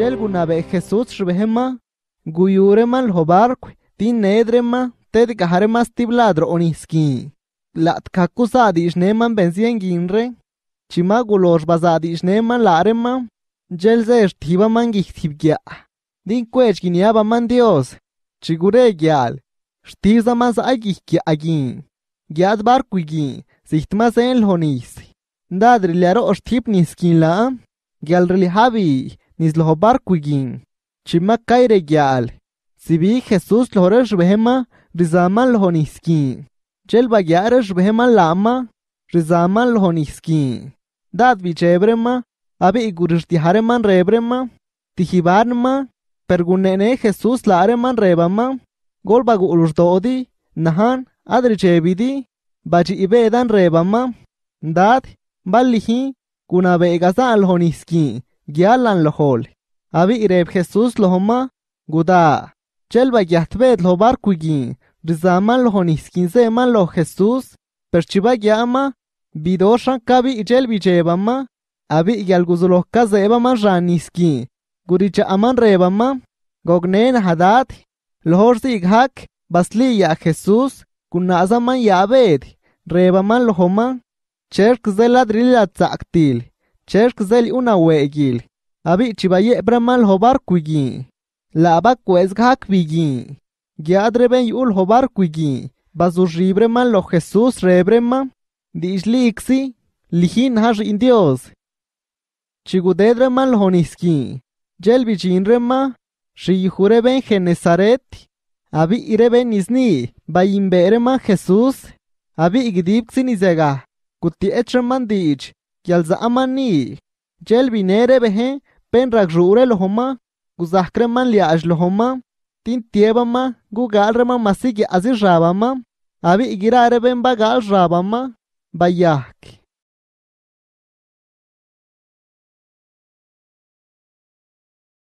yelguna vez Jesús guyure mal lhobarque ti nedrema ted kaharema stibladro oniski lat kakusadi neman benzien ginre chimagulos bazadis neman larema yelze shtiba mangihibgia din kwech giniaba man Dios chigure gyal stiza mas agihkia agin gyad barkuigi sihtmas en lhonisi dadri laro ostipniskin la gyal rili nislohobar kuigin. nislohobarcuiguin, chimacaire yal, sibi Jesús lores behema, rizaman lohonisquin, yelba yares behema lama, rizaman lohonisquin, dad bichebrema, abi iguristihareman rebrema, tijibarma, pergunene Jesús lareman rebama, golba gulurtodi, nahan, adrichebidi, bachi ibedan rebama, dad, balihi kuna kunabegasa alhonisquin, Gyalan lo hol. Abi ireb Jesús lo homa guda. Chelba Yatved lo Rizaman lo honiskinse man lo Jesús. Perchiba yama. Bidoshan kabi ichel lo Abi yalguzulos kazebaman raniski. Guricha aman rebama. Gognen hadat. Lhorsi ighak. Basliya Jesús. Kunazaman yabed. Rebaman lo homan. Cherk zeladrilla tzaktil. Cherk zel una wegil. Abi chibaye bramal hobar kuigi. La abak Ul bigi. Bazuzri ben yul hobar kuigi. lo Jesús rebrema. Dishlixi. Lijin Haj in Dios. man lo honiski. Jelvijinrema. ben genezaret. Abi ireben isni. Bayimberema Jesús. Abi igdipxin nizega. Kuti echeman گلز امانی جل بی نیره به هن پن رگ جوره لهم لیا اجل من تین تیب ما گو گال رم مسیگ ازی رابم آبی اگیر ربن بیم با گال رابم با